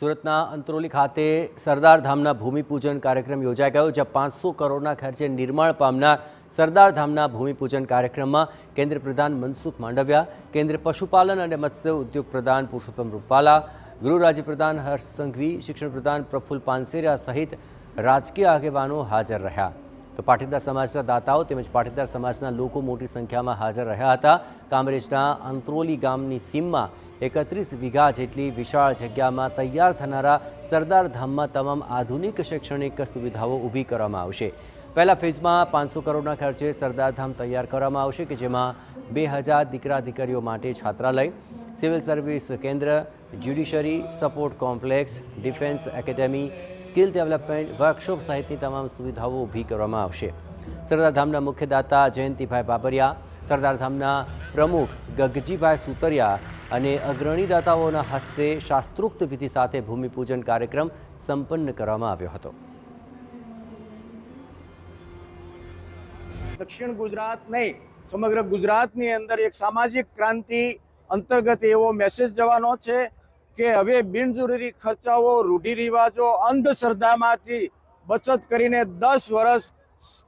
સુરતના અંત્રોલી ખાતે સરદાર ધામના ભૂમિપૂજન કાર્યક્રમ યોજાઈ ગયો જ્યાં પાંચસો કરોડના ખર્ચે નિર્માણ પામનાર સરદાર ધામના ભૂમિપૂજન કાર્યક્રમમાં કેન્દ્ર પ્રધાન મનસુખ માંડવિયા કેન્દ્ર પશુપાલન અને મત્સ્ય ઉદ્યોગ પ્રધાન પુરુષોત્તમ રૂપાલા ગૃહ રાજ્ય પ્રધાન હર્ષ સંઘવી શિક્ષણ પ્રધાન પ્રફુલ પાનસેરિયા સહિત રાજકીય આગેવાનો હાજર રહ્યા તો પાટીદાર સમાજના દાતાઓ તેમજ પાટીદાર સમાજના લોકો મોટી સંખ્યામાં હાજર રહ્યા હતા કામરેજના અંત્રોલી ગામની સીમમાં એકત્રીસ વીઘા જેટલી વિશાળ જગ્યામાં તૈયાર થનારા સરદાર ધામમાં તમામ આધુનિક શૈક્ષણિક સુવિધાઓ ઊભી કરવામાં આવશે પહેલા ફેઝમાં પાંચસો કરોડના ખર્ચે સરદારધામ તૈયાર કરવામાં આવશે કે જેમાં બે હજાર દીકરા દીકરીઓ માટે છાત્રાલય સિવિલ સર્વિસ કેન્દ્ર judiciary support complex defence academy skill development workshop સહિતની તમામ સુવિધાઓ ઊભી કરવામાં આવશે સરદારધામના મુખ્યદાતા દાતા જયંતિભાઈ બાબરિયા સરદારધામના પ્રમુખ ગગજીભાઈ સુતરિયા અને અગ્રણી દાતાઓના હસ્તે શાસ્ત્રોક્ત વિધિ સાથે ભૂમિપૂજન કાર્યક્રમ સંપન્ન કરવામાં આવ્યો હતો દક્ષિણ ગુજરાત નહીં સમગ્ર ગુજરાતની અંદર એક સામાજિક ક્રાંતિ અંતર્ગત એવો મેસેજ જવાનો છે કે હવે બિનજરૂરી ખર્ચાઓ રૂઢિ રિવાજો અંધશ્રદ્ધામાંથી બચત કરીને દસ વર્ષ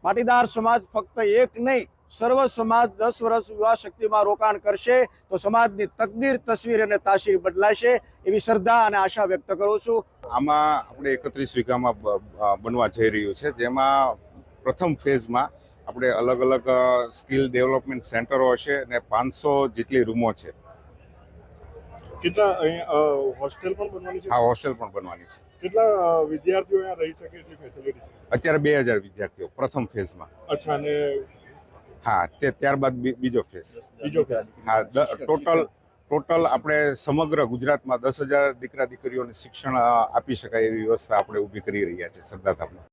પાટીદાર સમાજ ફક્ત એક નહીં સર્વ સમાજ દસ વર્ષ યુવા શક્તિમાં રોકાણ કરશે તો સમાજની તકદીર તસવીર અને તાસીર બદલાશે એવી શ્રદ્ધા અને આશા વ્યક્ત કરું છું આમાં આપણે એકત્રીસ વીઘામાં બનવા જઈ રહ્યું છે જેમાં પ્રથમ ફેઝમાં આપણે અલગ અલગ સ્કિલ ડેવલપમેન્ટ સેન્ટરો હશે અને પાંચસો જેટલી રૂમો છે કેટલા હોસ્ટેલ પણ બનવાની છે હા હોસ્ટેલ પણ બનવાની છે કેટલા વિદ્યાર્થીઓ અહીંયા રહી શકે એટલી ફેસિલિટી છે અત્યારે બે હજાર વિદ્યાર્થીઓ પ્રથમ ફેઝમાં અચ્છા અને હા તે ત્યારબાદ બીજો ફેઝ બીજો ફેઝ હા ટોટલ ટોટલ આપણે સમગ્ર ગુજરાતમાં દસ હજાર દીકરા દીકરીઓને શિક્ષણ આપી શકાય એવી વ્યવસ્થા આપણે ઊભી કરી રહ્યા છે સરદાર